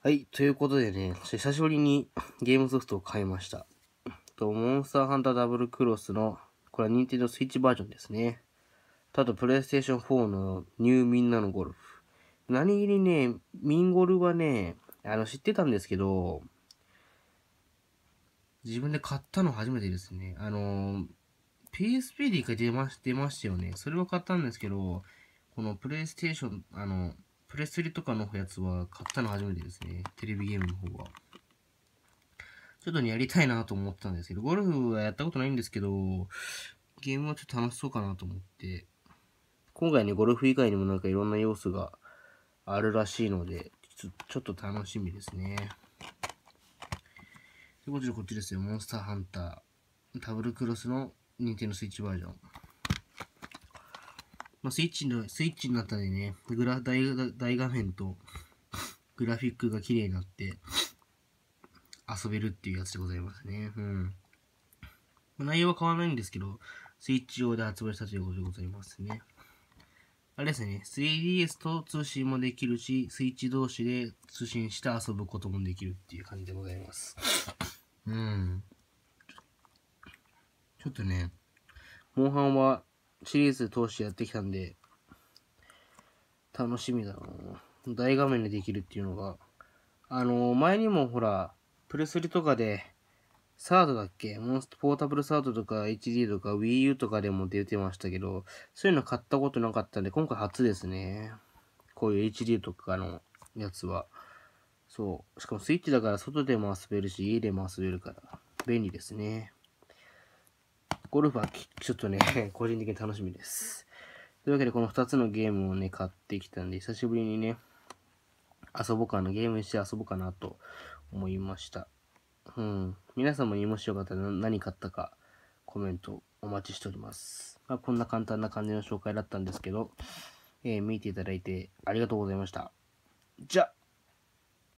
はい、ということでね、久しぶりにゲームソフトを買いました。と、モンスターハンターダブルクロスの、これは Nintendo Switch バージョンですね。あと、PlayStation 4のニューみんなのゴルフ。何気にね、ミンゴルはね、あの、知ってたんですけど、自分で買ったの初めてですね。あの、PSP で一回出ま出ましたよね。それは買ったんですけど、この PlayStation、あの、プレスリとかのやつは買ったの初めてですね。テレビゲームの方は。ちょっとね、やりたいなと思ったんですけど、ゴルフはやったことないんですけど、ゲームはちょっと楽しそうかなと思って、今回ね、ゴルフ以外にもなんかいろんな要素があるらしいので、ちょっと楽しみですね。ということで、こっちですよ。モンスターハンター。ダブルクロスの Nintendo Switch バージョン。まあ、スイッチの、スイッチになったんでね、グラ大大画面とグラフィックが綺麗になって遊べるっていうやつでございますね。うん。まあ、内容は変わらないんですけど、スイッチ用で発売したということでございますね。あれですね、3DS と通信もできるし、スイッチ同士で通信して遊ぶこともできるっていう感じでございます。うん。ちょっとね、モンハンはシリーズ通してやってきたんで、楽しみだな大画面でできるっていうのが、あのー、前にもほら、プレスリとかで、サードだっけモンスポータブルサードとか HD とか Wii U とかでも出てましたけど、そういうの買ったことなかったんで、今回初ですね。こういう HD とかのやつは。そう。しかもスイッチだから外でも遊べるし、家でも遊べるから、便利ですね。ゴルフはちょっとね、個人的に楽しみです。というわけで、この2つのゲームをね、買ってきたんで、久しぶりにね、遊ぼうかな、ゲームして遊ぼうかなと思いました。うん。皆様にもしよかったら何買ったかコメントお待ちしております。まあ、こんな簡単な感じの紹介だったんですけど、えー、見ていただいてありがとうございました。じゃあ